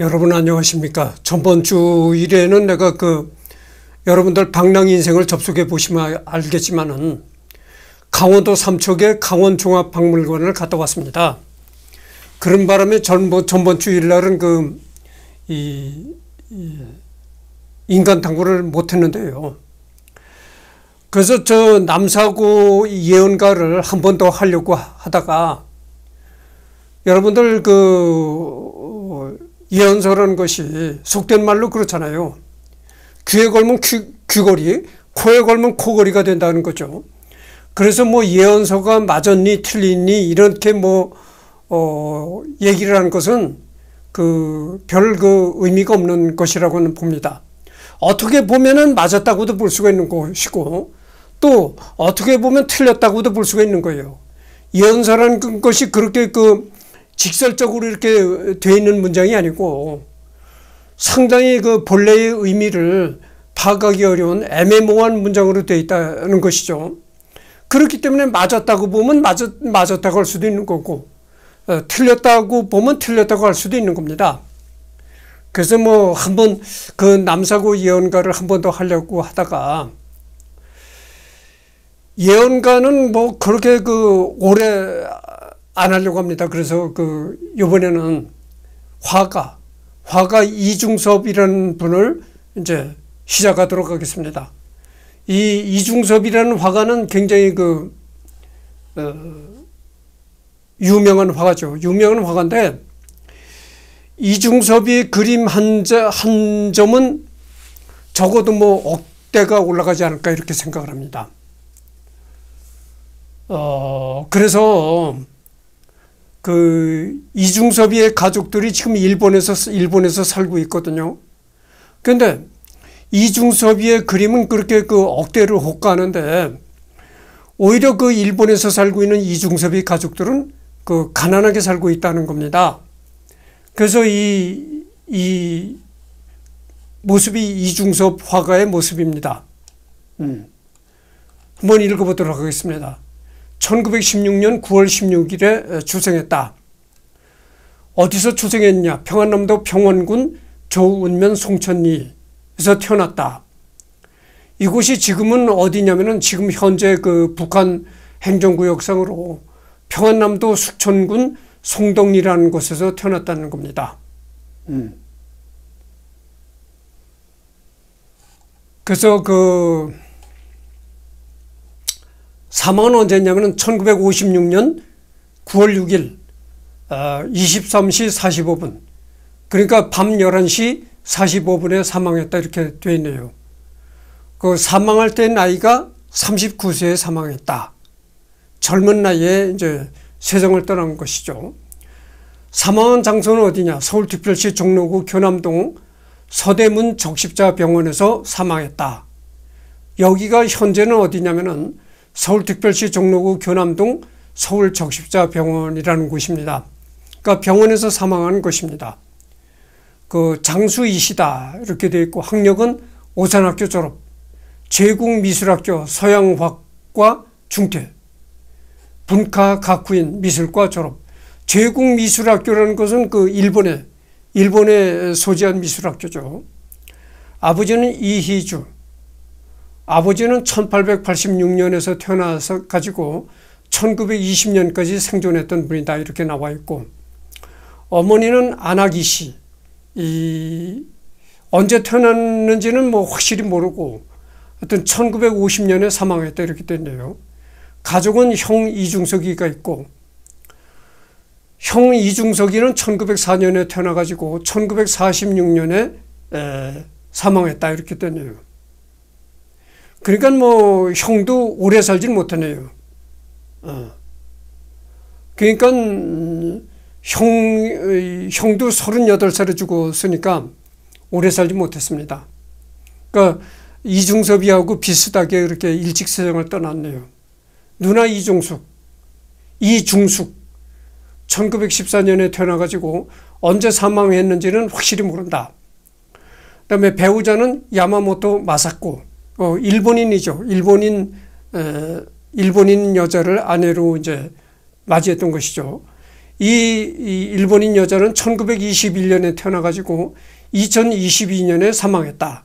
여러분 안녕하십니까. 전번 주일에는 내가 그 여러분들 방랑 인생을 접속해 보시면 알겠지만은 강원도 삼척의 강원종합박물관을 갔다 왔습니다. 그런 바람에 전번, 전번 주일날은 그, 이, 이 인간 탐구를 못했는데요. 그래서 저 남사고 예언가를 한번더 하려고 하다가 여러분들 그 예언서라는 것이 속된 말로 그렇잖아요. 귀에 걸면 귀, 귀걸이, 코에 걸면 코걸이가 된다는 거죠. 그래서 뭐 예언서가 맞았니 틀리니 이렇게 뭐 어, 얘기를 하는 것은 그별그 그 의미가 없는 것이라고는 봅니다. 어떻게 보면은 맞았다고도 볼 수가 있는 것이고 또 어떻게 보면 틀렸다고도 볼 수가 있는 거예요. 예언서라는 것이 그렇게 그 직설적으로 이렇게 돼 있는 문장이 아니고 상당히 그 본래의 의미를 파악하기 어려운 애매모호한 문장으로 되어 있다는 것이죠. 그렇기 때문에 맞았다고 보면 맞았, 맞았다고 할 수도 있는 거고 어, 틀렸다고 보면 틀렸다고 할 수도 있는 겁니다. 그래서 뭐 한번 그 남사고 예언가를 한 번 더 하려고 하다가 예언가는 뭐 그렇게 그 오래 안 하려고 합니다. 그래서 그 이번에는 화가 화가 이중섭이라는 분을 이제 시작하도록 하겠습니다. 이 이중섭이라는 화가는 굉장히 그 어, 유명한 화가죠. 유명한 화가인데 이중섭이 그림 한, 자, 한 점은 적어도 뭐 억대가 올라가지 않을까 이렇게 생각을 합니다. 어, 그래서 그 이중섭의 이 가족들이 지금 일본에서 일본에서 살고 있거든요. 그런데 이중섭의 그림은 그렇게 그 억대를 호가하는데 오히려 그 일본에서 살고 있는 이중섭의 가족들은 그 가난하게 살고 있다는 겁니다. 그래서 이, 이 모습이 이중섭 화가의 모습입니다. 음. 한번 읽어보도록 하겠습니다. 1916년 9월 16일에 출생했다 어디서 주생했냐 평안남도 평원군 조운면 송천리에서 태어났다. 이곳이 지금은 어디냐면은 지금 현재 그 북한 행정구역상으로 평안남도 숙천군 송동리라는 곳에서 태어났다는 겁니다. 음. 그래서 그 사망은 언제냐면 1956년 9월 6일 23시 45분 그러니까 밤 11시 45분에 사망했다 이렇게 돼 있네요. 그 사망할 때 나이가 39세에 사망했다. 젊은 나이에 이제 세상을 떠난 것이죠. 사망한 장소는 어디냐 서울특별시 종로구 교남동 서대문 적십자병원에서 사망했다. 여기가 현재는 어디냐면은 서울특별시 종로구 교남동 서울적십자병원이라는 곳입니다. 그러니까 병원에서 사망한 곳입니다그 장수이시다 이렇게 되어 있고 학력은 오산학교 졸업, 제국미술학교 서양화과 중퇴, 분카 가쿠인 미술과 졸업. 제국미술학교라는 것은 그 일본의 일본의 소재한 미술학교죠. 아버지는 이희주, 아버지는 1886년에서 태어나서 가지고 1920년까지 생존했던 분이다 이렇게 나와 있고 어머니는 아나기 씨, 이 언제 태어났는지는 뭐 확실히 모르고 하여튼 1950년에 사망했다 이렇게 됐네요. 가족은 형 이중석이가 있고 형 이중석이는 1904년에 태어나가지고 1946년에 사망했다 이렇게 됐네요. 그러니까 뭐 형도 오래 살질 못하네요. 어. 그러니까 음, 형, 형도 38살에 죽었으니까 오래 살지 못했습니다. 그러니까 이중섭이하고 비슷하게 이렇게 일찍 세상을 떠났네요. 누나 이종숙, 이중숙 1914년에 태어나가지고 언제 사망했는지는 확실히 모른다. 그 다음에 배우자는 야마모토 마사코 어, 일본인이죠. 일본인 에, 일본인 여자를 아내로 이제 맞이했던 것이죠. 이, 이 일본인 여자는 1921년에 태어나가지고 2022년에 사망했다.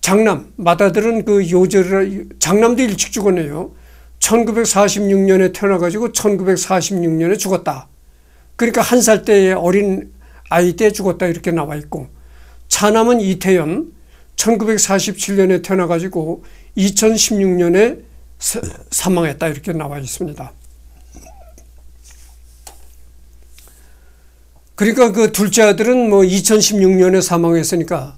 장남 맏아들은그 요절을 장남도 일찍 죽었네요. 1946년에 태어나가지고 1946년에 죽었다. 그러니까 한 살 때의 어린 아이 때 죽었다 이렇게 나와 있고 차남은 이태연 1947년에 태어나가지고 2016년에 사망했다 이렇게 나와 있습니다. 그러니까 그 둘째 아들은 뭐 2016년에 사망했으니까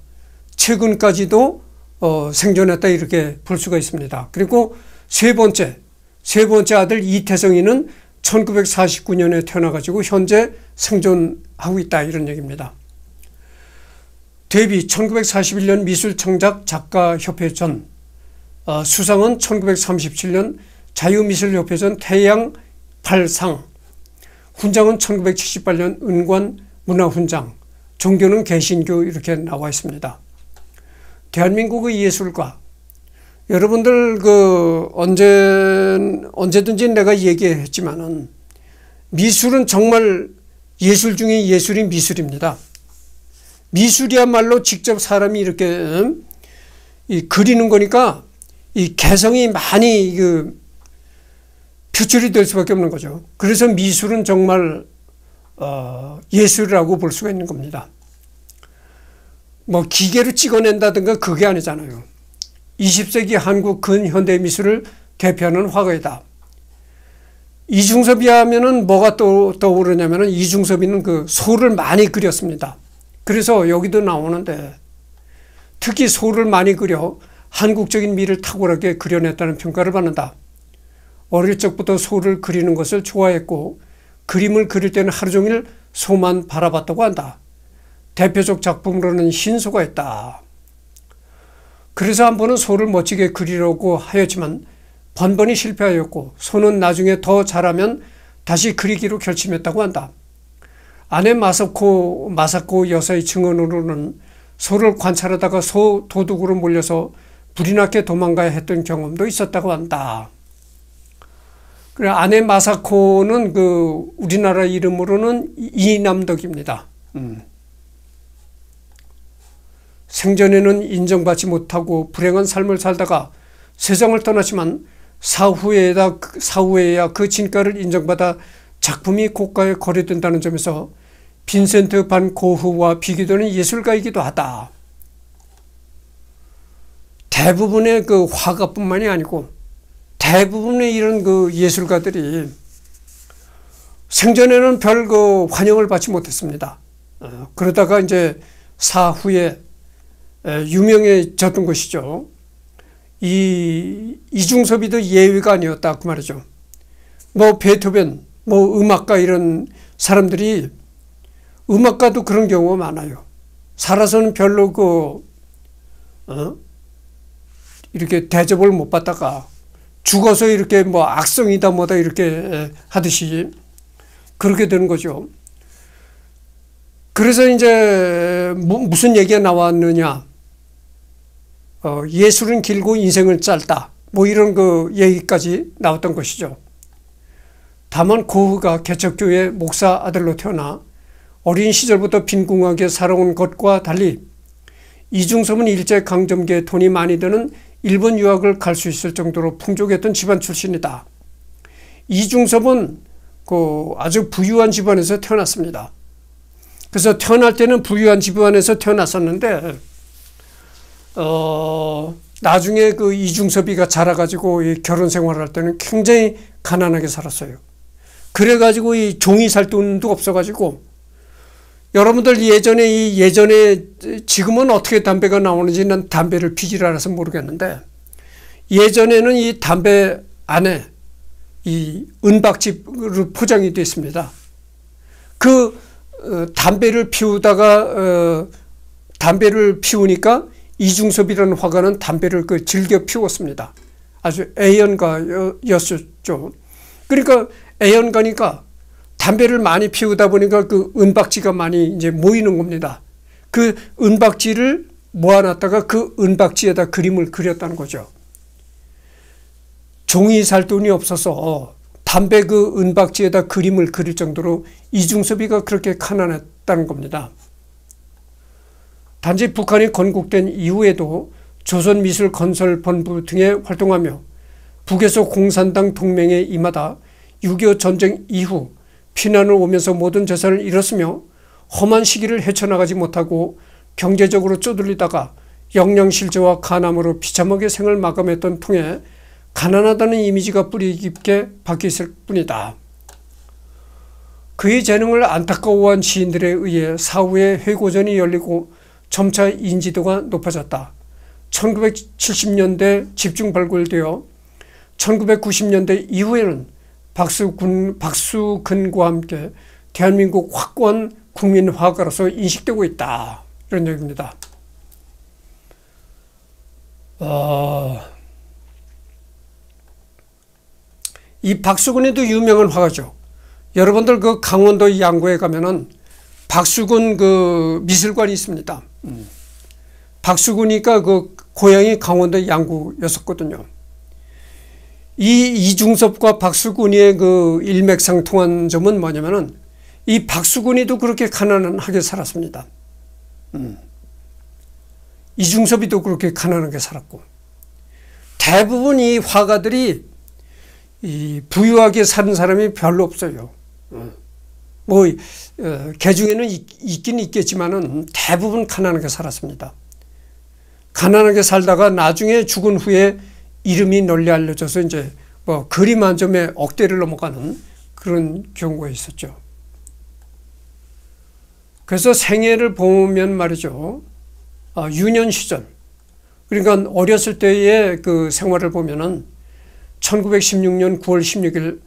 최근까지도 어 생존했다 이렇게 볼 수가 있습니다. 그리고 세 번째, 세 번째 아들 이태성이는 1949년에 태어나가지고 현재 생존하고 있다 이런 얘기입니다. 데뷔 1941년 미술청작 작가협회 전 어, 수상은 1937년 자유미술협회전 태양 8상 훈장은 1978년 은관 문화훈장 종교는 개신교 이렇게 나와 있습니다. 대한민국의 예술가 여러분들 그 언제 언제든지 내가 얘기했지만은 미술은 정말 예술 중에 예술이 미술입니다. 미술이야말로 직접 사람이 이렇게 음, 이 그리는 거니까 이 개성이 많이 그 표출이 될 수밖에 없는 거죠. 그래서 미술은 정말 어, 예술이라고 볼 수가 있는 겁니다. 뭐 기계로 찍어낸다든가 그게 아니잖아요. 20세기 한국 근현대 미술을 대표하는 화가이다. 이중섭이 하면은 뭐가 또 떠오르냐면은 이중섭이는 그 소를 많이 그렸습니다. 그래서 여기도 나오는데 특히 소를 많이 그려 한국적인 미를 탁월하게 그려냈다는 평가를 받는다. 어릴 적부터 소를 그리는 것을 좋아했고 그림을 그릴 때는 하루 종일 소만 바라봤다고 한다. 대표적 작품으로는 흰소가 있다. 그래서 한 번은 소를 멋지게 그리려고 하였지만 번번이 실패하였고 소는 나중에 더자라면 다시 그리기로 결심했다고 한다. 아내 마사코, 마사코 여사의 증언으로는 소를 관찰하다가 소 도둑으로 몰려서 불이 났게 도망가야 했던 경험도 있었다고 한다. 그래 아내 마사코는 그 우리나라 이름으로는 이남덕입니다. 음. 생전에는 인정받지 못하고 불행한 삶을 살다가 세상을 떠났지만 사후에다 사후에야 그 진가를 인정받아 작품이 고가에 거래된다는 점에서 빈센트 반 고흐와 비교되는 예술가이기도 하다. 대부분의 그 화가뿐만이 아니고 대부분의 이런 그 예술가들이 생전에는 별 그 환영을 받지 못했습니다. 어, 그러다가 이제 사후 에, 유명해졌던 것이죠. 이 이중섭이도 예외가 아니었다 그 말이죠. 뭐 베토벤, 뭐 음악가 이런 사람들이 음악가도 그런 경우가 많아요. 살아서는 별로 그, 어? 이렇게 대접을 못 받다가 죽어서 이렇게 뭐 악성이다 뭐다 이렇게 하듯이 그렇게 되는 거죠. 그래서 이제 무슨 얘기가 나왔느냐. 어, 예술은 길고 인생은 짧다. 뭐 이런 그 얘기까지 나왔던 것이죠. 다만 고흐가 개척교회 목사 아들로 태어나 어린 시절부터 빈궁하게 살아온 것과 달리 이중섭은 일제 강점기에 돈이 많이 드는 일본 유학을 갈 수 있을 정도로 풍족했던 집안 출신이다. 이중섭은 그 아주 부유한 집안에서 태어났습니다. 그래서 태어날 때는 부유한 집안에서 태어났었는데 어 나중에 그 이중섭이가 자라가지고 이 결혼 생활을 할 때는 굉장히 가난하게 살았어요. 그래가지고 이 종이 살 돈도 없어가지고 여러분들 예전에 이 예전에 지금은 어떻게 담배가 나오는지 는 담배를 피질 않아서 모르겠는데 예전에는 이 담배 안에 이 은박지로 포장이 되어 있습니다. 그 어, 담배를 피우다가 어, 담배를 피우니까 이중섭이라는 화가는 담배를 그 즐겨 피웠습니다. 아주 애연가였었죠. 그러니까 애연가니까 담배를 많이 피우다 보니까 그 은박지가 많이 이제 모이는 겁니다. 그 은박지를 모아놨다가 그 은박지에다 그림을 그렸다는 거죠. 종이 살 돈이 없어서 담배 그 은박지에다 그림을 그릴 정도로 이중섭이가 그렇게 가난했다는 겁니다. 단지 북한이 건국된 이후에도 조선미술건설본부 등에 활동하며 북에서 공산당 동맹에 임하다 6.25 전쟁 이후 피난을 오면서 모든 재산을 잃었으며 험한 시기를 헤쳐나가지 못하고 경제적으로 쪼들리다가 영양실조와 가암으로 비참하게 생을 마감했던 통에 가난하다는 이미지가 뿌리 깊게 박혀 있을 뿐이다. 그의 재능을 안타까워한 시인들에 의해 사후에 회고전이 열리고 점차 인지도가 높아졌다. 1970년대 집중 발굴되어 1990년대 이후에는 박수군, 박수근과 함께 대한민국 확고한 국민화가로서 인식되고 있다. 이런 얘기입니다. 어, 이 박수근이도 유명한 화가죠. 여러분들 그 강원도 양구에 가면은 박수근 그 미술관이 있습니다. 음. 박수근이니까 그 고향이 강원도 양구였었거든요. 이 이중섭과 박수근이의 그 일맥상통한 점은 뭐냐면은 이 박수근이도 그렇게 가난하게 살았습니다. 음. 이중섭이도 그렇게 가난하게 살았고 대부분 이 화가들이 이 부유하게 사는 사람이 별로 없어요. 음. 뭐, 어, 개 중에는 있, 긴 있겠지만은 대부분 가난하게 살았습니다. 가난하게 살다가 나중에 죽은 후에 이름이 널리 알려져서 이제 뭐 그림 한 점에 억대를 넘어가는 그런 경우가 있었죠. 그래서 생애를 보면 말이죠. 아, 유년 시절. 그러니까 어렸을 때의 그 생활을 보면은 1916년 9월 16일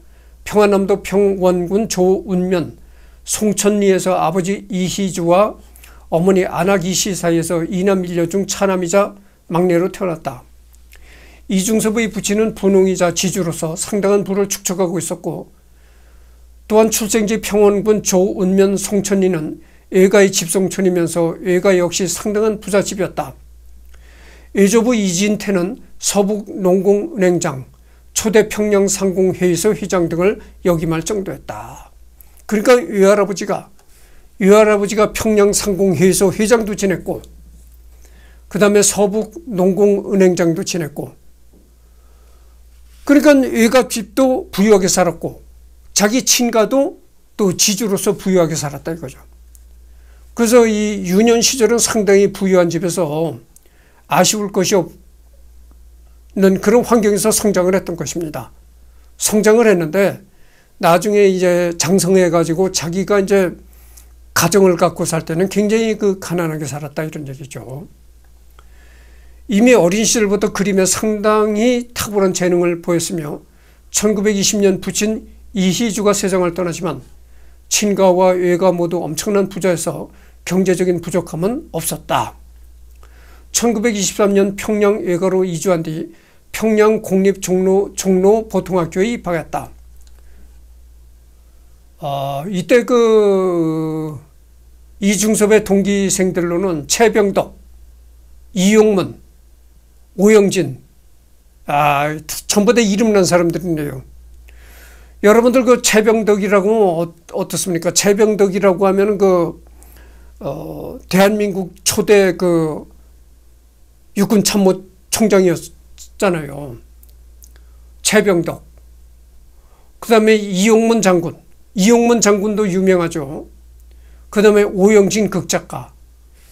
평안남도 평원군 조운면 송천리에서 아버지 이희주와 어머니 안학이씨 사이에서 이남 일녀 중 차남이자 막내로 태어났다. 이중섭의 부친은 분홍이자 지주로서 상당한 부를 축적하고 있었고 또한 출생지 평원군 조은면 송천리는 외가의 집송촌이면서 외가 역시 상당한 부잣집이었다. 외조부 이진태는 서북 농공은행장, 초대 평양상공회의소 회장 등을 역임할 정도였다. 그러니까 외할아버지가 외할아버지가 평양상공회의소 회장도 지냈고 그 다음에 서북 농공은행장도 지냈고 그러니까 외갓집도 부유하게 살았고 자기 친가도 또 지주로서 부유하게 살았다 이거죠. 그래서 이 유년 시절은 상당히 부유한 집에서 아쉬울 것이 없는 그런 환경에서 성장을 했던 것입니다. 성장을 했는데 나중에 이제 장성해가지고 자기가 이제 가정을 갖고 살 때는 굉장히 그 가난하게 살았다 이런 얘기죠. 이미 어린 시절부터 그림에 상당히 탁월한 재능을 보였으며 1920년 부친 이희주가 세상을 떠나지만 친가와 외가 모두 엄청난 부자여서 경제적인 부족함은 없었다. 1923년 평양 외가로 이주한 뒤 평양 공립 종로, 종로 보통학교에 입학했다. 어, 이때 그 이중섭의 동기생들로는 최병덕, 이용문, 오영진 아 전부 다 이름난 사람들이네요. 여러분들 그 최병덕이라고 어, 떻습니까 최병덕이라고 하면 그 어, 대한민국 초대 그 육군 참모 총장이었잖아요. 최병덕. 그 다음에 이용문 장군. 이용문 장군도 유명하죠. 그 다음에 오영진 극작가.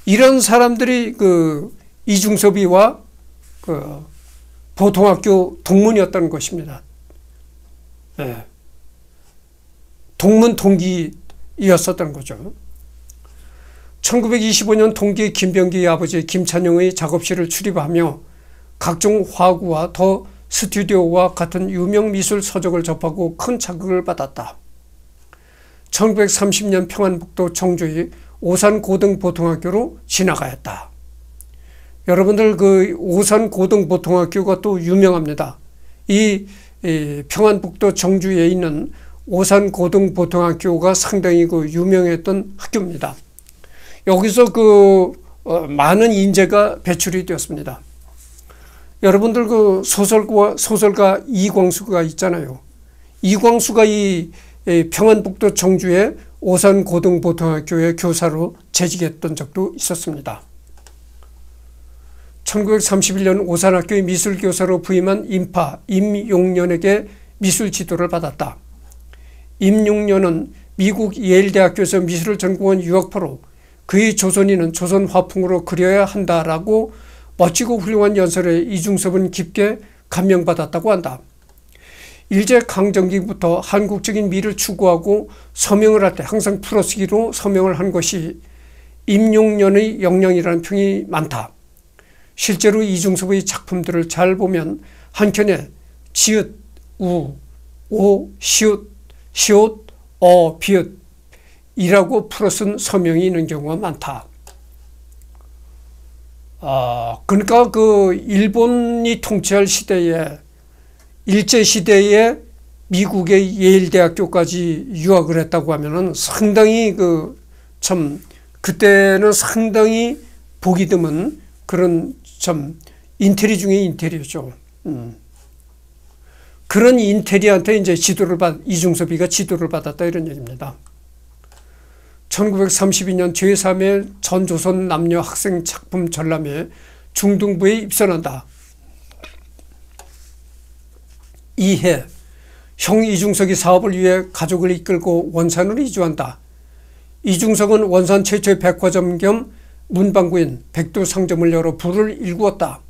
이런 사람들이 그 이중섭이와 그 보통학교 동문이었다는 것입니다. 네. 동문 동기이었었던 거죠. 1925년 동기 김병기의 아버지 김찬용의 작업실을 출입하며 각종 화구와 더 스튜디오와 같은 유명 미술 서적을 접하고 큰 자극을 받았다. 1930년 평안북도 청주의 오산고등보통학교로 진학하였다. 여러분들 그 오산 고등보통학교가 또 유명합니다. 이, 평안북도 정주에 있는 오산 고등보통학교가 상당히 그 유명했던 학교입니다. 여기서 그 어, 많은 인재가 배출이 되었습니다. 여러분들 그 소설과 소설가 이광수가 있잖아요. 이광수가 이, 평안북도 정주의 오산 고등보통학교의 교사로 재직했던 적도 있었습니다. 1931년 오산학교의 미술교사로 부임한 임파 임용년에게 미술 지도를 받았다. 임용년은 미국 예일대학교에서 미술을 전공한 유학파로 그의 조선인은 조선 화풍으로 그려야 한다라고 멋지고 훌륭한 연설에 이중섭은 깊게 감명받았다고 한다. 일제강점기부터 한국적인 미를 추구하고 서명을 할 때 항상 풀어쓰기로 서명을 한 것이 임용년의 영향이라는 평이 많다. 실제로 이중섭의 작품들을 잘 보면 한켠에 지읒, 우, 오, 시옷, 시옷, 어, 비읒 이라고 풀어 쓴 서명이 있는 경우가 많다. 아, 그러니까 그 일본이 통치할 시대에 일제시대에 미국의 예일대학교까지 유학을 했다고 하면은 상당히 그 참 그때는 상당히 보기 드문 그런 참 인테리 중에 인테리어죠. 음. 그런 인테리한테 이제 지도를 받 이중섭이가 지도를 받았다 이런 얘기입니다. 1932년 제3회 전조선 남녀 학생 작품 전람회 중등부에 입선한다. 이해 형 이중석이 사업을 위해 가족을 이끌고 원산으로 이주한다. 이중석은 원산 최초의 백화점 겸 문방구인 백두상점을 열어 불을 일구었다.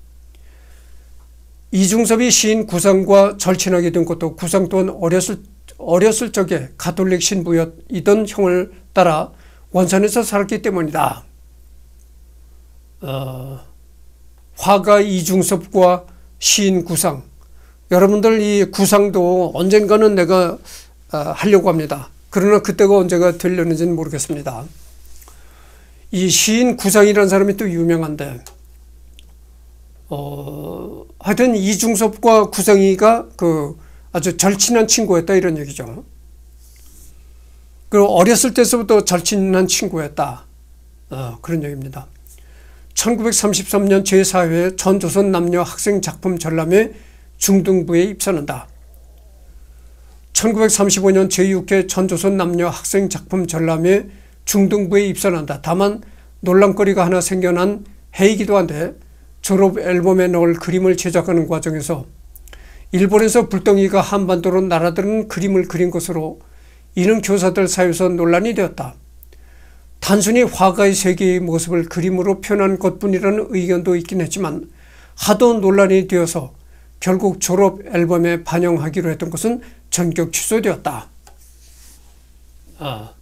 이중섭이 시인 구상과 절친하게 된 것도 구상 또한 어렸을, 어렸을 적에 가톨릭 신부였던 형을 따라 원산에서 살았기 때문이다. 어, 화가 이중섭과 시인 구상 여러분들 이 구상도 언젠가는 내가 어, 하려고 합니다. 그러나 그때가 언제가 되려는지는 모르겠습니다. 이 시인 구상이라는 사람이 또 유명한데 어, 하여튼 이중섭과 구상이가 그 아주 절친한 친구였다 이런 얘기죠. 그리고 어렸을 때서부터 절친한 친구였다. 어, 그런 얘기입니다. 1933년 제4회 전조선 남녀 학생 작품 전람회 중등부에 입선한다. 1935년 제6회 전조선 남녀 학생 작품 전람회 중등부에 입선한다. 다만 논란거리가 하나 생겨난 해이기도 한데 졸업 앨범에 넣을 그림을 제작하는 과정에서 일본에서 불덩이가 한반도로 날아드는 그림을 그린 것으로 이는 교사들 사이에서 논란이 되었다. 단순히 화가의 세계의 모습을 그림으로 표현한 것뿐이라는 의견도 있긴 했지만 하도 논란이 되어서 결국 졸업 앨범에 반영하기로 했던 것은 전격 취소되었다. 아.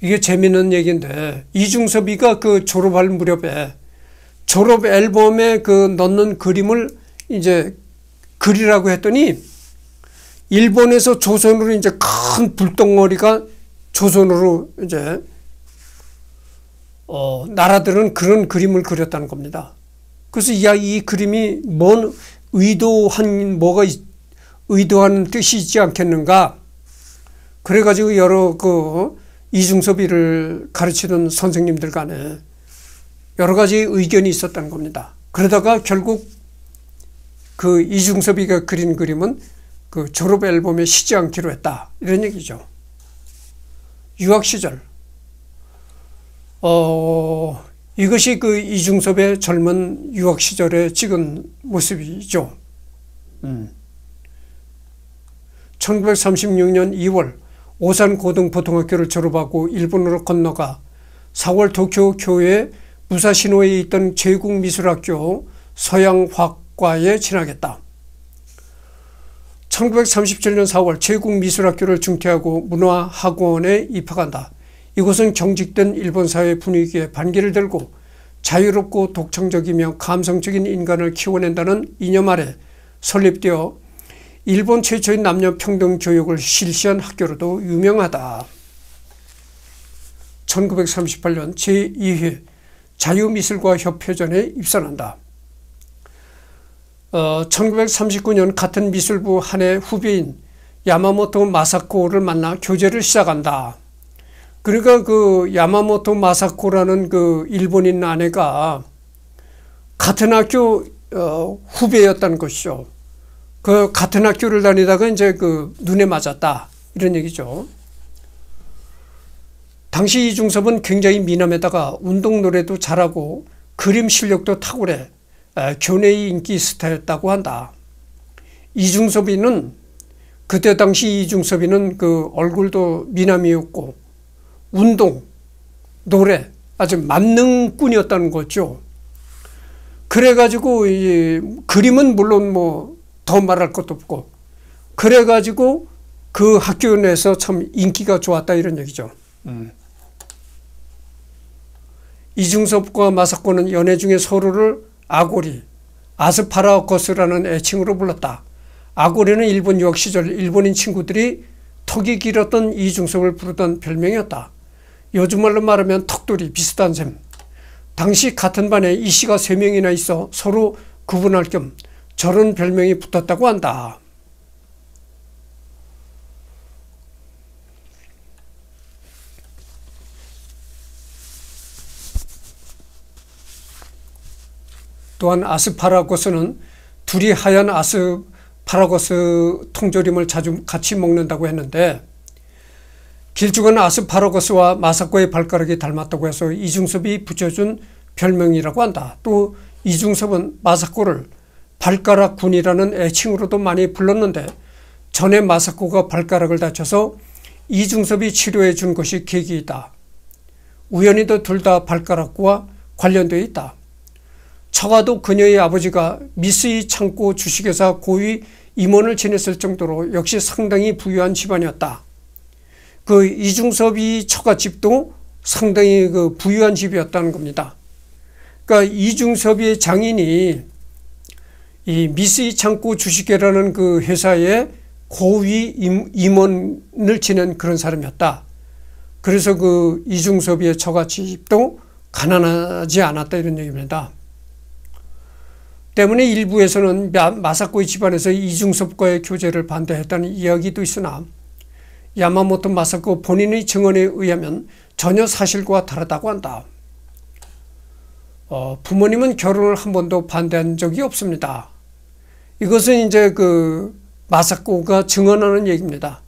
이게 재밌는 얘기인데 이중섭이가 그 졸업할 무렵에 졸업 앨범에 그 넣는 그림을 이제 그리라고 했더니 일본에서 조선으로 이제 큰 불덩어리가 조선으로 이제 어 나라들은 그런 그림을 그렸다는 겁니다. 그래서 야이 그림이 뭔 의도한 뭐가 있, 의도하는 뜻이 있지 않겠는가? 그래가지고 여러 그 이중섭이를 가르치는 선생님들 간에 여러 가지 의견이 있었던 겁니다. 그러다가 결국 그 이중섭이가 그린 그림은 그 졸업 앨범에 쉬지 않기로 했다. 이런 얘기죠. 유학 시절. 어, 이것이 그 이중섭의 젊은 유학 시절에 찍은 모습이죠. 음. 1936년 2월 오산 고등보통학교를 졸업하고 일본으로 건너가 4월 도쿄 교회 무사시노에 있던 제국미술학교 서양화과에 진학했다. 1937년 4월 제국미술학교를 중퇴하고 문화학원에 입학한다. 이곳은 경직된 일본 사회 분위기에 반기를 들고 자유롭고 독창적이며 감성적인 인간을 키워낸다는 이념 아래 설립되어 일본 최초의 남녀 평등 교육을 실시한 학교로도 유명하다. 1938년 제2회 자유미술과 협회전에 입선한다. 어, 1939년 같은 미술부 한 해 후배인 야마모토 마사코를 만나 교제를 시작한다. 그러니까 그 야마모토 마사코라는 그 일본인 아내가 같은 학교 어, 후배였다는 것이죠. 그 같은 학교를 다니다가 이제 그 눈에 맞았다 이런 얘기죠. 당시 이중섭은 굉장히 미남에다가 운동 노래도 잘하고 그림 실력도 탁월해 교내의 인기 스타였다고 한다. 이중섭이는 그때 당시 이중섭이는 그 얼굴도 미남이었고 운동, 노래 아주 만능꾼이었다는 거죠. 그래가지고 이 그림은 물론 뭐더 말할 것도 없고 그래가지고 그 학교 내에서 참 인기가 좋았다 이런 얘기죠. 음. 이중섭과 마사코는 연애 중에 서로를 아고리, 아스파라거스라는 애칭으로 불렀다. 아고리는 일본 유학 시절 일본인 친구들이 턱이 길었던 이중섭을 부르던 별명이었다. 요즘 말로 말하면 턱돌이 비슷한 셈. 당시 같은 반에 이 씨가 3명이나 있어 서로 구분할 겸 저런 별명이 붙었다고 한다. 또한 아스파라거스는 둘이 하얀 아스파라거스 통조림을 자주 같이 먹는다고 했는데 길쭉은 아스파라거스와 마사코의 발가락이 닮았다고 해서 이중섭이 붙여준 별명이라고 한다. 또 이중섭은 마사코를 발가락 군이라는 애칭으로도 많이 불렀는데 전에 마사코가 발가락을 다쳐서 이중섭이 치료해 준 것이 계기이다. 우연히도 둘 다 발가락과 관련되어 있다. 처가도 그녀의 아버지가 미쓰이 창고 주식회사 고위 임원을 지냈을 정도로 역시 상당히 부유한 집안이었다. 그 이중섭이 처가집도 상당히 그 부유한 집이었다는 겁니다. 그러니까 이중섭이 장인이 이 미쓰이 창고 주식회라는 그 회사의 고위 임원을 지낸 그런 사람이었다. 그래서 그 이중섭의 처가집도 가난하지 않았다 이런 얘기입니다. 때문에 일부에서는 마사코의 집안에서 이중섭과의 교제를 반대했다는 이야기도 있으나 야마모토 마사코 본인의 증언에 의하면 전혀 사실과 다르다고 한다. 어, 부모님은 결혼을 한 번도 반대한 적이 없습니다. 이것은 이제 그 마사코가 증언하는 얘기입니다.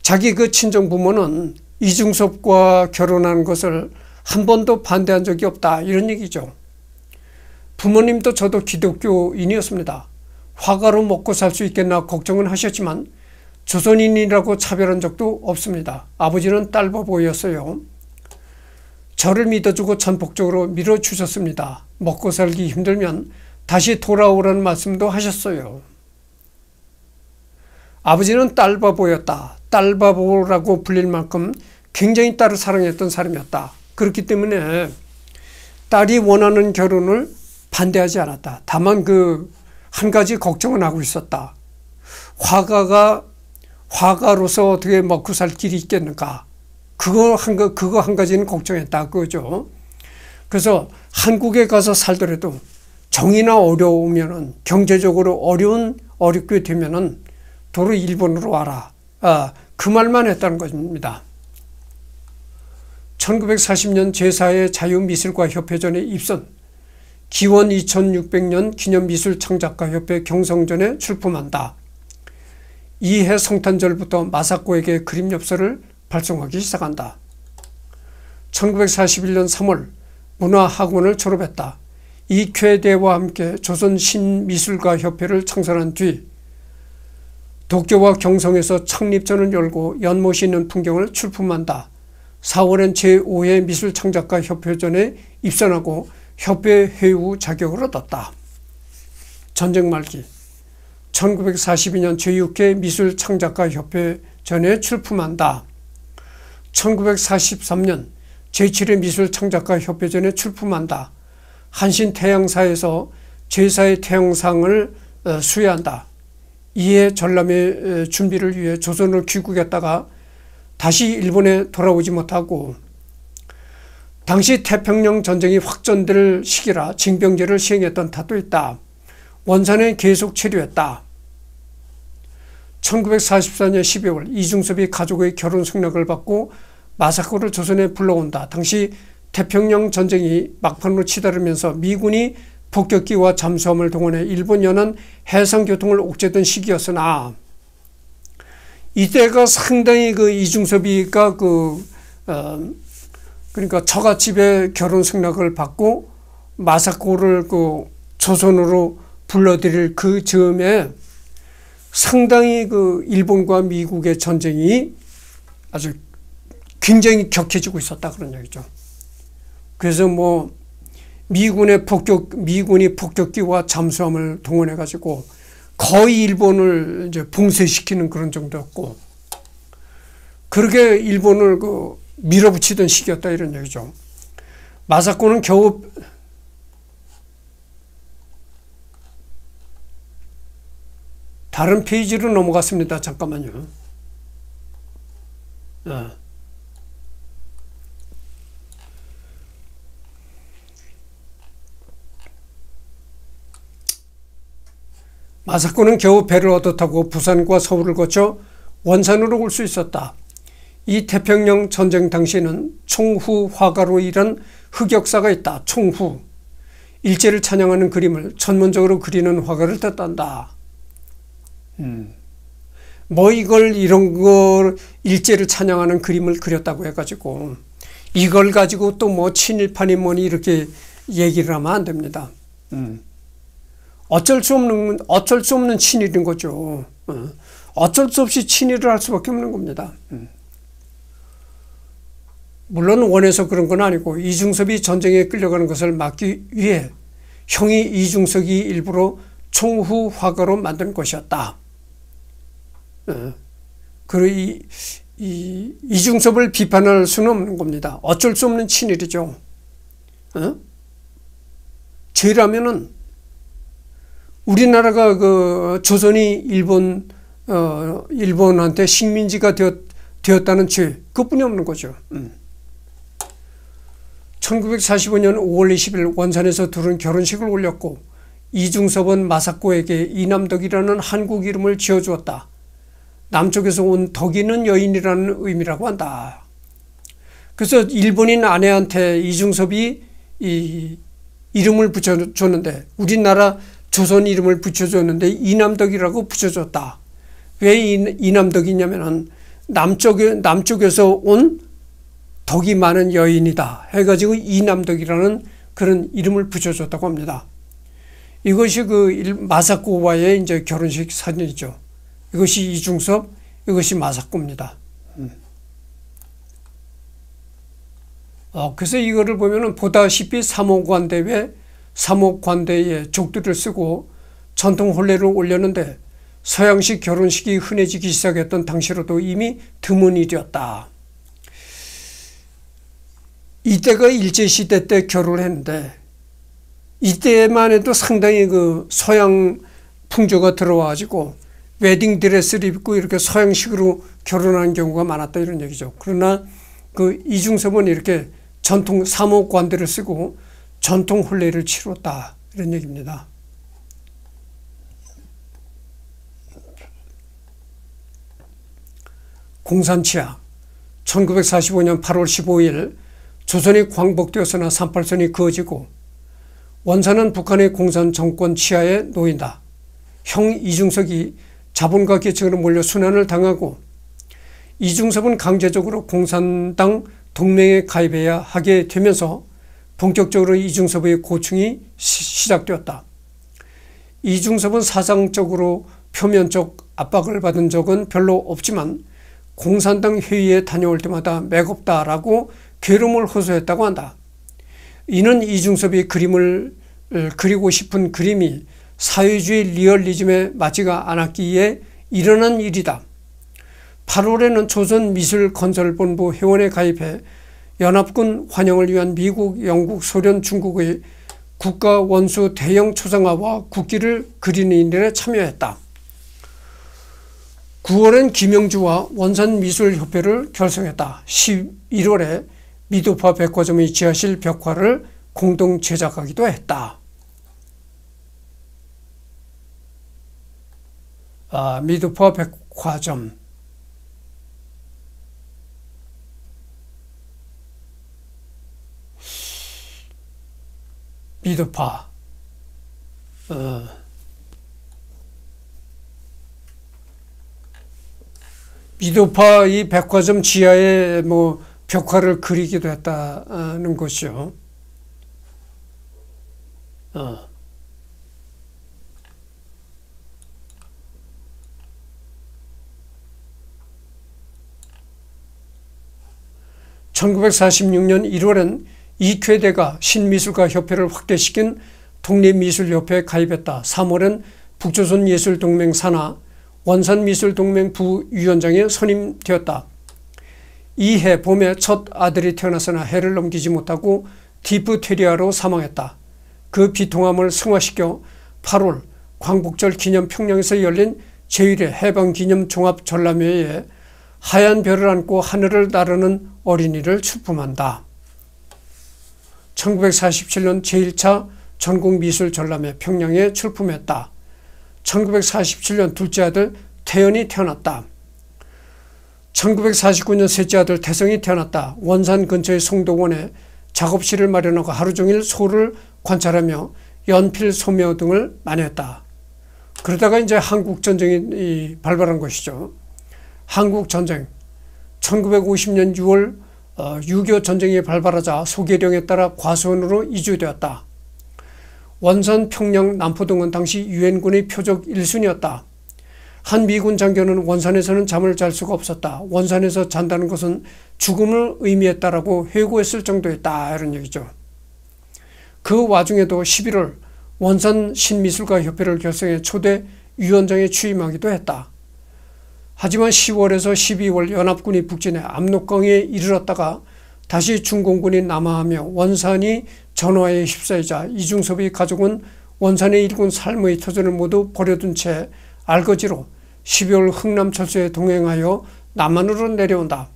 자기 그 친정 부모는 이중섭과 결혼한 것을 한 번도 반대한 적이 없다 이런 얘기죠. 부모님도 저도 기독교인이었습니다. 화가로 먹고 살 수 있겠나 걱정은 하셨지만 조선인이라고 차별한 적도 없습니다. 아버지는 딸바보였어요. 저를 믿어주고 전폭적으로 밀어주셨습니다. 먹고 살기 힘들면 다시 돌아오라는 말씀도 하셨어요. 아버지는 딸바보였다. 딸바보라고 불릴 만큼 굉장히 딸을 사랑했던 사람이었다. 그렇기 때문에 딸이 원하는 결혼을 반대하지 않았다. 다만 그 한 가지 걱정은 하고 있었다. 화가가 화가로서 어떻게 먹고 살 길이 있겠는가? 그거 한, 거, 그거 한 가지는 걱정했다. 그거죠. 그래서 한국에 가서 살더라도 정이나 어려우면은 경제적으로 어려운, 어렵게 되면은 도로 일본으로 와라. 아, 그 말만 했다는 것입니다. 1940년 제4회 자유미술과협회전에 입선, 기원 2600년 기념미술창작가협회 경성전에 출품한다. 이해 성탄절부터 마사코에게 그림 엽서를 발송하기 시작한다. 1941년 3월 문화학원을 졸업했다. 이쾌대와 함께 조선 신미술가 협회를 창설한 뒤 도쿄와 경성에서 창립전을 열고 연못이 있는 풍경을 출품한다. 4월엔 제5회 미술창작가 협회전에 입선하고 협회 회우 자격을 얻었다. 전쟁 말기 1942년 제6회 미술창작가 협회전에 출품한다. 1943년 제7회 미술창작가협회전에 출품한다. 한신태양사에서 제사의 태양상을 어, 수여한다. 이에 전람의 준비를 위해 조선을 귀국했다가 다시 일본에 돌아오지 못하고 당시 태평양 전쟁이 확전될 시기라 징병제를 시행했던 탓도 있다. 원산에 계속 체류했다. 1944년 12월 이중섭이 가족의 결혼 승낙을 받고 마사코를 조선에 불러온다. 당시 태평양 전쟁이 막판으로 치달으면서 미군이 폭격기와 잠수함을 동원해 일본 연안 해상교통을 옥죄던 시기였으나 이때가 상당히 그 이중섭이가 그 어, 그러니까 처갓집의 결혼 승낙을 받고 마사코를 그 조선으로 불러들일 그 즈음에 상당히 그 일본과 미국의 전쟁이 아주 굉장히 격해지고 있었다 그런 얘기죠. 그래서 뭐 미군의 폭격 미군이 폭격기와 잠수함을 동원해 가지고 거의 일본을 이제 봉쇄시키는 그런 정도였고 그렇게 일본을 그 밀어붙이던 시기였다 이런 얘기죠. 마사코는 겨우 다른 페이지로 넘어갔습니다. 잠깐만요. 아. 마사코는 겨우 배를 얻어 타고 부산과 서울을 거쳐 원산으로 올 수 있었다. 이 태평양 전쟁 당시에는 총후 화가로 일한 흑역사가 있다. 총후. 일제를 찬양하는 그림을 전문적으로 그리는 화가를 뜻한다. 음. 뭐 이걸 이런 걸 일제를 찬양하는 그림을 그렸다고 해가지고 이걸 가지고 또 뭐 친일파니 뭐니 이렇게 얘기를 하면 안 됩니다. 음. 어쩔 수 없는 어쩔 수 없는 친일인 거죠. 어. 어쩔 수 없이 친일을 할 수밖에 없는 겁니다. 음. 물론 원해서 그런 건 아니고 이중섭이 전쟁에 끌려가는 것을 막기 위해 형이 이중섭이 일부러 총후 화가로 만든 것이었다. 그이 이, 이중섭을 비판할 수는 없는 겁니다. 어쩔 수 없는 친일이죠. 어? 죄라면은 우리나라가 그 조선이 일본 어, 일본한테 식민지가 되었, 되었다는 죄그뿐이 없는 거죠. 음. 1945년 5월 20일 원산에서 둘은 결혼식을 올렸고 이중섭은 마사코에게 이남덕이라는 한국 이름을 지어주었다. 남쪽에서 온 덕이는 여인이라는 의미라고 한다. 그래서 일본인 아내한테 이중섭이 이 이름을 붙여줬는데 우리나라 조선 이름을 붙여줬는데 이남덕이라고 붙여줬다. 왜 이남덕이냐면은 남쪽에 남쪽에서 온 덕이 많은 여인이다 해가지고 이남덕이라는 그런 이름을 붙여줬다고 합니다. 이것이 그 마사코와의 이제 결혼식 사진이죠. 이것이 이중섭, 이것이 마사코입니다. 음. 어, 그래서 이거를 보면은 보다시피 삼호관대회, 삼호관대에 족들을 쓰고 전통 혼례를 올렸는데 서양식 결혼식이 흔해지기 시작했던 당시로도 이미 드문 일이었다. 이때가 일제시대 때 결혼했는데 을 이때만 해도 상당히 그 서양 풍조가 들어와가지고 웨딩 드레스를 입고 이렇게 서양식으로 결혼하는 경우가 많았다 이런 얘기죠. 그러나 그 이중섭은 이렇게 전통 사모관대를 쓰고 전통 혼례를 치렀다 이런 얘기입니다. 공산치약 1945년 8월 15일 조선이 광복되었으나 38선이 그어지고 원산은 북한의 공산 정권 치하에 놓인다. 형 이중석이 자본가 계층으로 몰려 순환을 당하고 이중섭은 강제적으로 공산당 동맹에 가입해야 하게 되면서 본격적으로 이중섭의 고충이 시, 작되었다 이중섭은 사상적으로 표면적 압박을 받은 적은 별로 없지만 공산당 회의에 다녀올 때마다 맥없다라고 괴로움을 호소했다고 한다. 이는 이중섭이 그림을 그리고 싶은 그림이 사회주의 리얼리즘에 맞지가 않았기에 일어난 일이다. 8월에는 조선 미술 건설 본부 회원에 가입해 연합군 환영을 위한 미국, 영국, 소련, 중국의 국가 원수 대형 초상화와 국기를 그리는 일에 참여했다. 9월엔 김영주와 원산미술협회를 결성했다. 11월에 미도파 백화점의 지하실 벽화를 공동 제작하기도 했다. 아, 미드포 백화점 미드파 어. 미드파 이 백화점 지하에 뭐 벽화를 그리기도 했다는 것이요. 어. 1946년 1월엔 이쾌대가 신미술가 협회를 확대시킨 독립미술협회에 가입했다. 3월엔 북조선예술동맹 산하 원산미술동맹 부위원장에 선임되었다. 이해 봄에 첫 아들이 태어났으나 해를 넘기지 못하고 디프테리아로 사망했다. 그 비통함을 승화시켜 8월 광복절 기념 평양에서 열린 제1회 해방기념 종합전람회에 하얀 별을 안고 하늘을 나르는 어린이를 출품한다 1947년 제1차 전국미술전람회 평양에 출품했다. 1947년 둘째 아들 태연이 태어났다. 1949년 셋째 아들 태성이 태어났다. 원산 근처의 송도원에 작업실을 마련하고 하루 종일 소를 관찰하며 연필 소묘 등을 많이 했다. 그러다가 이제 한국전쟁이 발발한 것이죠. 한국 전쟁 1950년 6월 어, 6.25 전쟁이 발발하자 소개령에 따라 과수원으로 이주되었다. 원산 평양 남포동은 당시 유엔군의 표적 1순위였다. 한 미군 장교는 원산에서는 잠을 잘 수가 없었다. 원산에서 잔다는 것은 죽음을 의미했다라고 회고했을 정도였다. 이런 얘기죠. 그 와중에도 11월 원산 신미술가 협회를 결성해 초대 위원장에 취임하기도 했다. 하지만 10월에서 12월 연합군이 북진해 압록강에 이르렀다가 다시 중공군이 남하하며 원산이 전화에 휩싸이자 이중섭의 가족은 원산에 일군 삶의 터전을 모두 버려둔 채 알거지로 12월 흥남철수에 동행하여 남한으로 내려온다.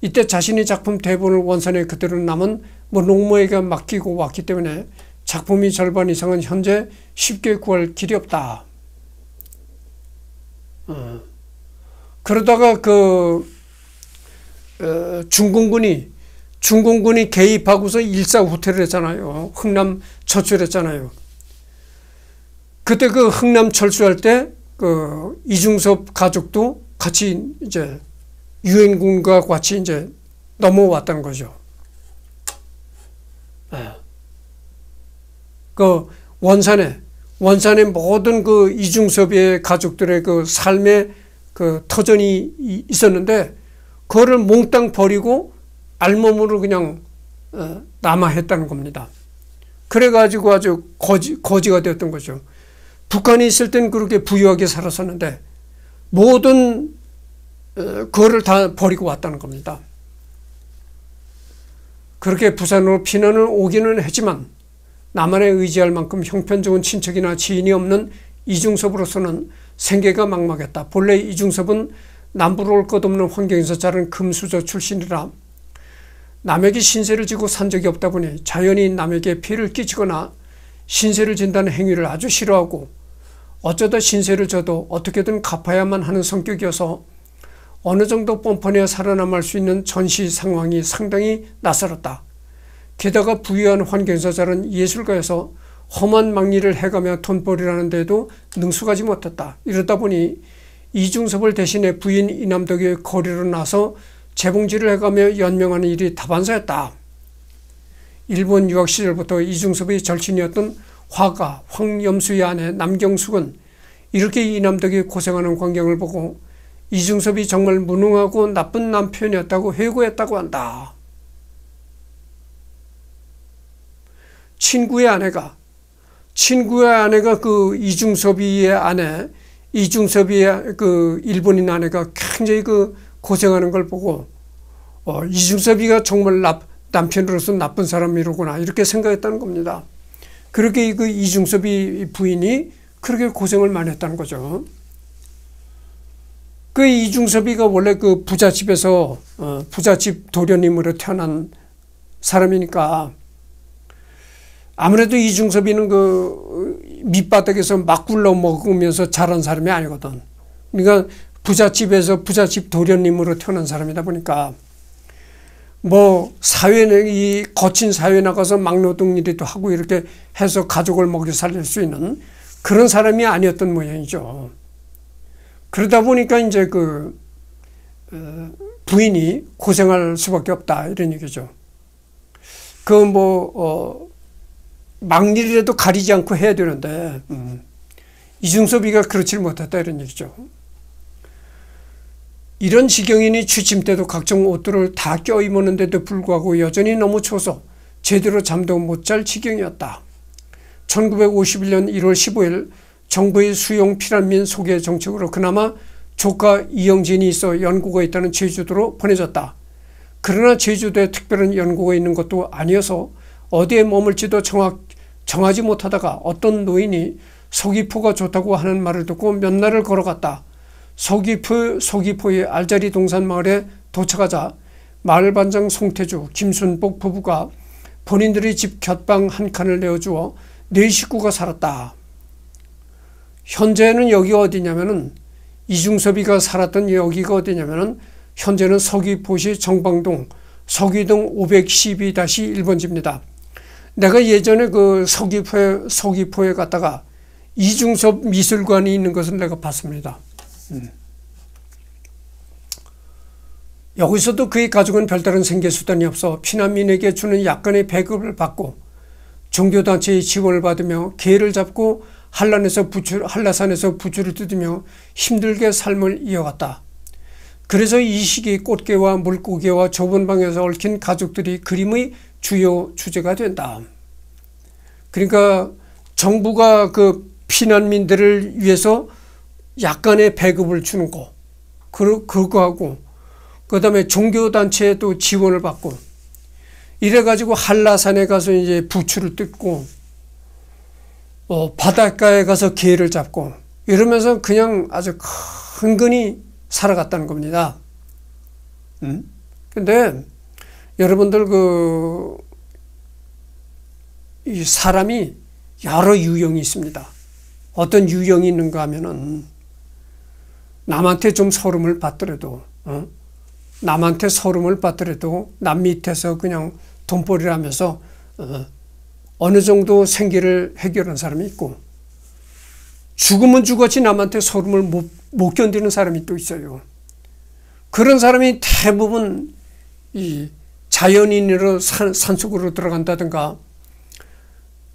이때 자신이 작품 대본을 원산에 그대로 남은 뭐 농모에게 맡기고 왔기 때문에 작품이 절반 이상은 현재 쉽게 구할 길이 없다. 어. 그러다가 그 어, 중공군이 중공군이 개입하고서 일사후퇴를 했잖아요. 흥남 철수를 했잖아요. 그때 그 흥남 철수할 때그 이중섭 가족도 같이 이제 유엔군과 같이 이제 넘어왔다는 거죠. 네. 그 원산에 원산의 모든 그 이중섭의 가족들의 그 삶의 그 터전이 있었는데 그거를 몽땅 버리고 알몸으로 그냥 어, 남아했다는 겁니다. 그래가지고 아주 거지, 거지가 되었던 거죠. 북한에 있을 땐 그렇게 부유하게 살았었는데 모든 어, 그거를 다 버리고 왔다는 겁니다. 그렇게 부산으로 피난을 오기는 했지만 남한에 의지할 만큼 형편 좋은 친척이나 지인이 없는 이중섭으로서는 생계가 막막했다. 본래 이중섭은 남부로 올 것 없는 환경에서 자란 금수저 출신이라 남에게 신세를 지고 산 적이 없다 보니 자연히 남에게 피해를 끼치거나 신세를 진다는 행위를 아주 싫어하고 어쩌다 신세를 져도 어떻게든 갚아야만 하는 성격이어서 어느 정도 뻔뻔해야 살아남을 수 있는 전시 상황이 상당히 낯설었다. 게다가 부유한 환경에서 자란 예술가여서 험한 망리를 해가며 돈벌이라는데도 능숙하지 못했다. 이러다 보니 이중섭을 대신해 부인 이남덕이 거리로 나서 재봉질을 해가며 연명하는 일이 다반사였다. 일본 유학 시절부터 이중섭의 절친이었던 화가 황염수의 아내 남경숙은 이렇게 이남덕이 고생하는 광경을 보고 이중섭이 정말 무능하고 나쁜 남편이었다고 회고했다고 한다. 친구의 아내가 친구의 아내가 그 이중섭이의 아내, 이중섭이의 그 일본인 아내가 굉장히 그 고생하는 걸 보고 어, 이중섭이가 정말 나, 남편으로서 나쁜 사람이로구나 이렇게 생각했다는 겁니다. 그렇게 그 이중섭이 부인이 그렇게 고생을 많이 했다는 거죠. 그 이중섭이가 원래 그 부잣집에서 어, 부잣집 도련님으로 태어난 사람이니까 아무래도 이중섭이는 그 밑바닥에서 막 굴러 먹으면서 자란 사람이 아니거든. 그러니까 부잣집에서 부잣집 도련님으로 태어난 사람이다 보니까 뭐 사회는 이 거친 사회 에 나가서 막노동 일도 하고 이렇게 해서 가족을 먹여 살릴 수 있는 그런 사람이 아니었던 모양이죠. 그러다 보니까 이제 그 어, 부인이 고생할 수밖에 없다 이런 얘기죠. 그 뭐 어 막일이라도 가리지 않고 해야 되는데 음. 이중섭이가 그렇지 못했다 이런 얘기죠. 이런 지경이니 취침 때도 각종 옷들을 다 껴입었는데도 불구하고 여전히 너무 추워 제대로 잠도 못잘 지경이었다. 1951년 1월 15일 정부의 수용 피난민 소개 정책으로 그나마 조카 이영진이 있어 연구가 있다는 제주도로 보내졌다. 그러나 제주도에 특별한 연구가 있는 것도 아니어서 어디에 머물지도 정확 정하지 못하다가 어떤 노인이 서귀포가 좋다고 하는 말을 듣고 몇 날을 걸어갔다. 서귀포, 서귀포의 알자리 동산 마을에 도착하자 마을 반장 송태주, 김순복 부부가 본인들의 집 곁방 한 칸을 내어주어 네 식구가 살았다. 현재는 여기 어디냐면은 이중섭이가 살았던 여기가 어디냐면은 현재는 서귀포시 정방동 서귀동 512-1번지입니다. 내가 예전에 그 서귀포에, 서귀포에 갔다가 이중섭 미술관이 있는 것을 내가 봤습니다. 음. 여기서도 그의 가족은 별다른 생계 수단이 없어 피난민에게 주는 약간의 배급을 받고 종교단체의 지원을 받으며 개를 잡고 한란에서 부추, 한라산에서 부추를 뜯으며 힘들게 삶을 이어갔다. 그래서 이 시기 꽃게와 물고기와 좁은 방에서 얽힌 가족들이 그림의 주요 주제가 된다. 그러니까 정부가 그 피난민들을 위해서 약간의 배급을 주는 거 그, 거하고그 다음에 종교단체에 또 지원을 받고 이래가지고 한라산에 가서 이제 부추를 뜯고 어, 바닷가에 가서 개를 잡고 이러면서 그냥 아주 흔근히 살아갔다는 겁니다. 음? 근데 여러분들 그, 이 사람이 여러 유형이 있습니다. 어떤 유형이 있는가 하면은 남한테 좀 소름을 받더라도, 어? 남한테 소름을 받더라도 남 밑에서 그냥 돈벌이를 하면서 어, 어느 정도 생계를 해결한 사람이 있고 죽으면 죽었지 남한테 소름을 못, 못 견디는 사람이 또 있어요. 그런 사람이 대부분 이 자연인으로 산, 산속으로 들어간다든가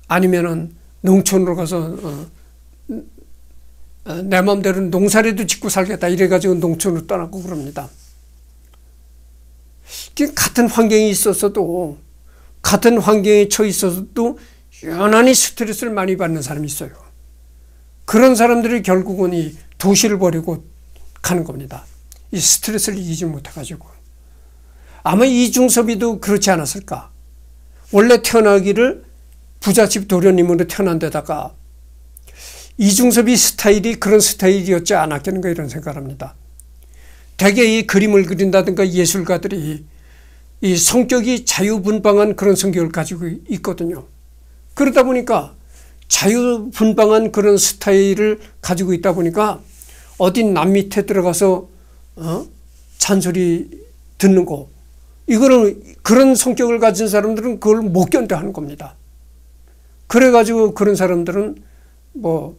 아니면은 농촌으로 가서 어, 어, 내 마음대로 농사라도 짓고 살겠다 이래가지고 농촌으로 떠나고 그럽니다. 같은 환경이 있어서도 같은 환경에 처해 있어서도 연한히 스트레스를 많이 받는 사람이 있어요. 그런 사람들이 결국은 이 도시를 버리고 가는 겁니다. 이 스트레스를 이기지 못해가지고. 아마 이중섭이도 그렇지 않았을까. 원래 태어나기를 부잣집 도련님으로 태어난 데다가 이중섭이 스타일이 그런 스타일이었지 않았겠는가 이런 생각을 합니다. 대개 이 그림을 그린다든가 예술가들이 이 성격이 자유분방한 그런 성격을 가지고 있거든요. 그러다 보니까 자유분방한 그런 스타일을 가지고 있다 보니까 어디남 밑에 들어가서 어? 잔소리 듣는 거 이거는 그런 성격을 가진 사람들은 그걸 못 견뎌 하는 겁니다. 그래가지고 그런 사람들은 뭐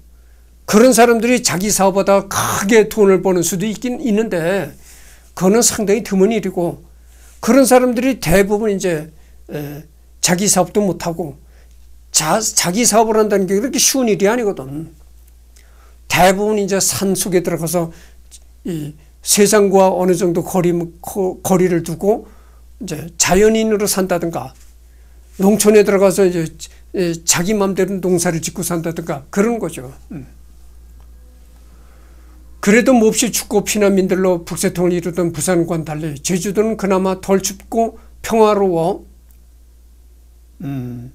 그런 사람들이 자기 사업보다 크게 돈을 버는 수도 있긴 있는데 그거는 상당히 드문 일이고 그런 사람들이 대부분 이제 자기 사업도 못하고 자, 자기 사업을 한다는 게 그렇게 쉬운 일이 아니거든. 대부분 이제 산 속에 들어가서 이 세상과 어느 정도 거리, 거리를 두고 이제 자연인으로 산다든가 농촌에 들어가서 이제 자기 맘대로 농사를 짓고 산다든가 그런 거죠. 음. 그래도 몹시 춥고 피난민들로 북새통을 이루던 부산과는 달리 제주도는 그나마 덜 춥고 평화로워 음.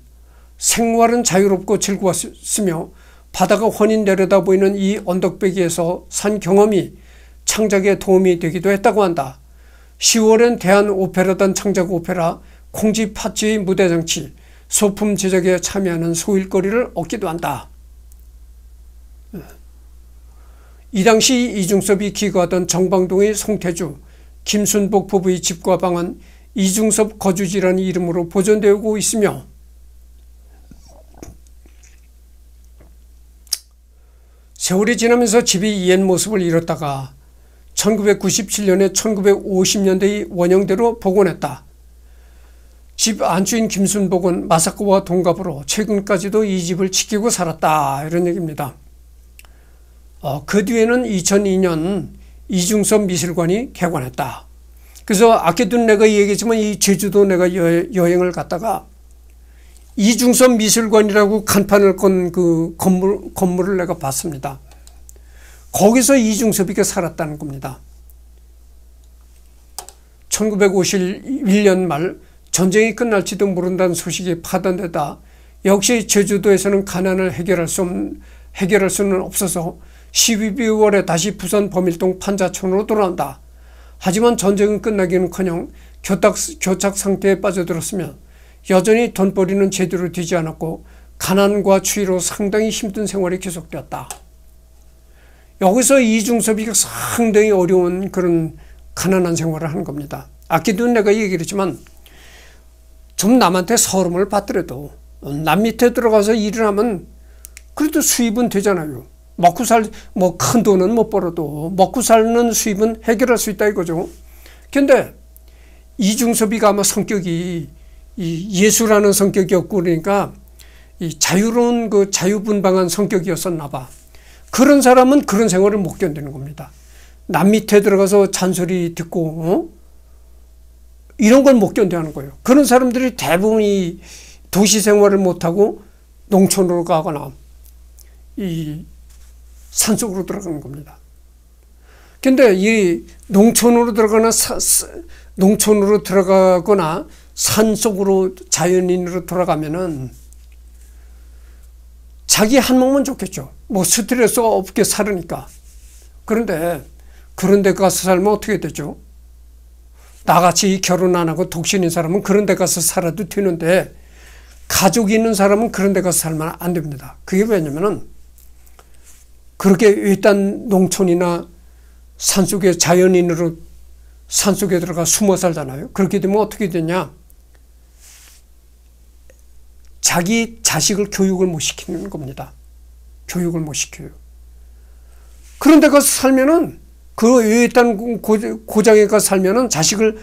생활은 자유롭고 즐거웠으며 바다가 훤히 내려다 보이는 이 언덕배기에서 산 경험이 창작에 도움이 되기도 했다고 한다. 10월엔 대한 오페라단 창작 오페라 콩쥐 팥쥐의 무대 장치 소품 제작에 참여하는 소일거리를 얻기도 한다. 이 당시 이중섭이 기거하던 정방동의 송태주, 김순복 부부의 집과 방은 이중섭 거주지라는 이름으로 보존되고 있으며 세월이 지나면서 집이 옛 모습을 잃었다가 1997년에 1950년대의 원형대로 복원했다. 집 안주인 김순복은 마사코와 동갑으로 최근까지도 이 집을 지키고 살았다 이런 얘기입니다. 어, 그 뒤에는 2002년 이중섭 미술관이 개관했다. 그래서 아껴둔 내가 얘기했지만 이 제주도 내가 여, 행을 갔다가 이중섭 미술관이라고 간판을 건 그 건물, 건물을 내가 봤습니다. 거기서 이중섭이가 살았다는 겁니다. 1951년 말 전쟁이 끝날지도 모른다는 소식이 파단되다 역시 제주도에서는 가난을 해결할 수 없는, 해결할 수는 없어서 12월에 다시 부산 범일동 판자촌으로 돌아온다. 하지만 전쟁은 끝나기는커녕 교탁, 교착 상태에 빠져들었으며 여전히 돈벌이는 제대로 되지 않았고 가난과 추위로 상당히 힘든 생활이 계속되었다. 여기서 이중섭이 상당히 어려운 그런 가난한 생활을 하는 겁니다. 아끼도 내가 얘기를 했지만 좀 남한테 서름을 받더라도 남 밑에 들어가서 일을 하면 그래도 수입은 되잖아요. 먹고 살, 뭐 큰 돈은 못 벌어도 먹고 사는 수입은 해결할 수 있다 이거죠. 근데 이중섭이가 아마 성격이 이 예수라는 성격이었고 그러니까 이 자유로운 그 자유분방한 성격이었었나 봐. 그런 사람은 그런 생활을 못 견디는 겁니다. 남 밑에 들어가서 잔소리 듣고 어? 이런 걸 못 견뎌하는 거예요. 그런 사람들이 대부분이 도시 생활을 못하고 농촌으로 가거나 이 산속으로 들어가는 겁니다. 근데 이 농촌으로 들어가나 사, 농촌으로 들어가거나 산속으로 자연인으로 돌아가면은 자기 한 몸은 좋겠죠. 뭐 스트레스 없게 살으니까. 그런데 그런 데 가서 살면 어떻게 되죠? 나같이 결혼 안 하고 독신인 사람은 그런 데 가서 살아도 되는데 가족이 있는 사람은 그런 데 가서 살면 안 됩니다. 그게 왜냐면은 그렇게 일단 농촌이나 산속의 자연인으로 산속에 들어가 숨어 살잖아요. 그렇게 되면 어떻게 되냐? 자기 자식을 교육을 못 시키는 겁니다. 교육을 못 시켜요. 그런데 가서 그 살면은 그 외에 있다는 고장에 가서 그 살면은 자식을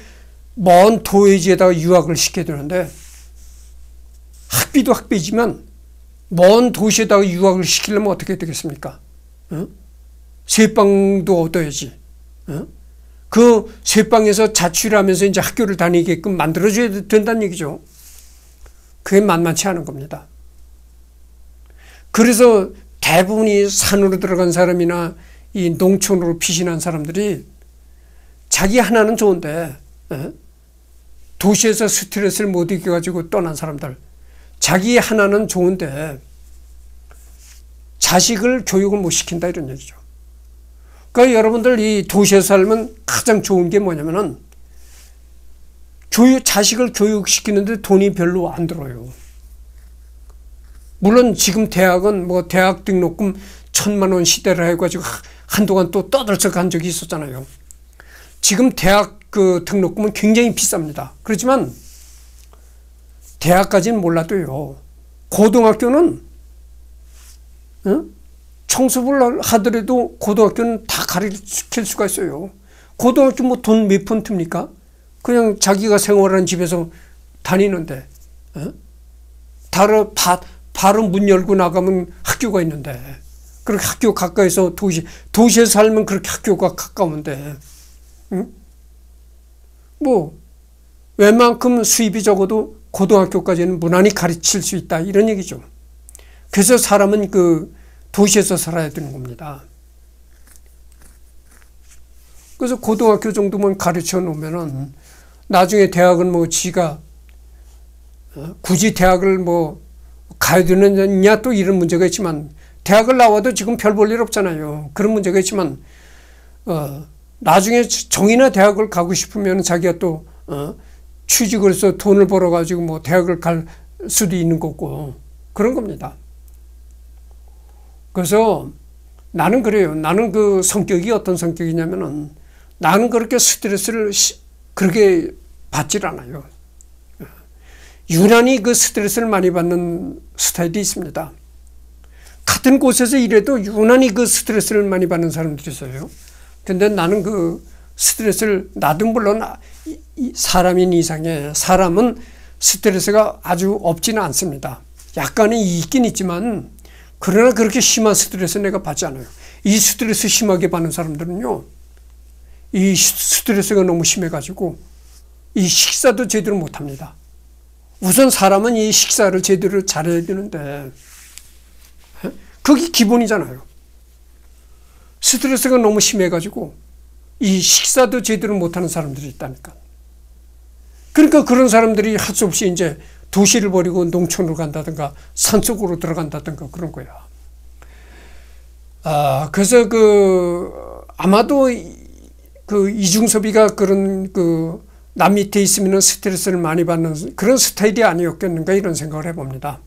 먼 도회지에다가 유학을 시켜야 되는데 학비도 학비지만 먼 도시에다가 유학을 시키려면 어떻게 되겠습니까? 응? 세빵도 얻어야지. 응? 그세빵에서 자취를 하면서 이제 학교를 다니게끔 만들어줘야 된다는 얘기죠. 그게 만만치 않은 겁니다. 그래서 대부분이 산으로 들어간 사람이나 이 농촌으로 피신한 사람들이 자기 하나는 좋은데 어? 도시에서 스트레스를 못 이겨가지고 떠난 사람들 자기 하나는 좋은데 자식을 교육을 못 시킨다 이런 얘기죠. 그러니까 여러분들 이 도시에 살면 가장 좋은 게 뭐냐면은 교육, 자식을 교육시키는데 돈이 별로 안 들어요. 물론 지금 대학은 뭐 대학 등록금 천만 원 시대를 해가지고 한동안 또 떠들썩한 적이 있었잖아요. 지금 대학 그 등록금은 굉장히 비쌉니다. 그렇지만 대학까지는 몰라도요. 고등학교는 청소부를 하더라도 고등학교는 다 가르칠 수가 있어요. 고등학교 뭐 돈몇 푼 듭니까? 그냥 자기가 생활하는 집에서 다니는데 어? 다른 바, 바로 문 열고 나가면 학교가 있는데 그렇게 학교 가까이서 도시 도시에 살면 그렇게 학교가 가까운데 응? 뭐 웬만큼 수입이 적어도 고등학교까지는 무난히 가르칠 수 있다 이런 얘기죠. 그래서 사람은 그 도시에서 살아야 되는 겁니다. 그래서 고등학교 정도만 가르쳐 놓으면은 나중에 대학은 뭐 지가 어, 굳이 대학을 뭐 가야 되느냐 또 이런 문제가 있지만 대학을 나와도 지금 별 볼 일 없잖아요. 그런 문제가 있지만 어, 나중에 정이나 대학을 가고 싶으면 자기가 또 어, 취직을 해서 돈을 벌어가지고 뭐 대학을 갈 수도 있는 거고 그런 겁니다. 그래서 나는 그래요. 나는 그 성격이 어떤 성격이냐면은 나는 그렇게 스트레스를 그렇게 받질 않아요. 유난히 그 스트레스를 많이 받는 스타일이 있습니다. 같은 곳에서 일해도 유난히 그 스트레스를 많이 받는 사람들이 있어요. 근데 나는 그 스트레스를 나도 물론 아, 사람인 이상에 사람은 스트레스가 아주 없지는 않습니다. 약간은 있긴 있지만 그러나 그렇게 심한 스트레스 내가 받지 않아요. 이 스트레스 심하게 받는 사람들은요. 이 스트레스가 너무 심해가지고 이 식사도 제대로 못합니다. 우선 사람은 이 식사를 제대로 잘해야 되는데 예? 그게 기본이잖아요. 스트레스가 너무 심해가지고 이 식사도 제대로 못하는 사람들이 있다니까. 그러니까 그런 사람들이 할 수 없이 이제 도시를 버리고 농촌으로 간다든가 산속으로 들어간다든가 그런 거야. 아, 그래서 그 아마도 그 이중섭이가 그런 그 남 밑에 있으면 스트레스를 많이 받는 그런 스타일이 아니었겠는가 이런 생각을 해봅니다.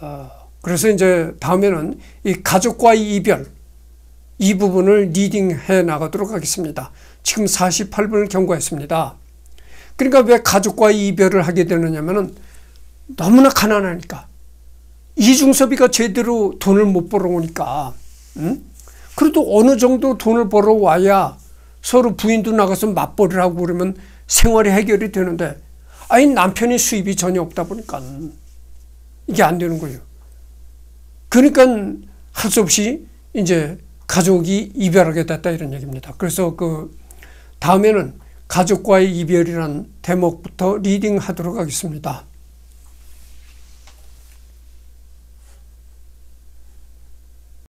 어, 그래서 이제 다음에는 이 가족과의 이별 이 부분을 리딩해 나가도록 하겠습니다. 지금 48분을 경과했습니다. 그러니까 왜 가족과의 이별을 하게 되느냐면 너무나 가난하니까 이중섭이가 제대로 돈을 못 벌어오니까 응? 음? 그래도 어느 정도 돈을 벌어 와야 서로 부인도 나가서 맞벌이를 하고 그러면 생활이 해결이 되는데 아니 남편이 수입이 전혀 없다 보니까 이게 안 되는 거예요. 그러니까 할 수 없이 이제 가족이 이별하게 됐다 이런 얘기입니다. 그래서 그 다음에는 가족과의 이별이란 대목부터 리딩하도록 하겠습니다.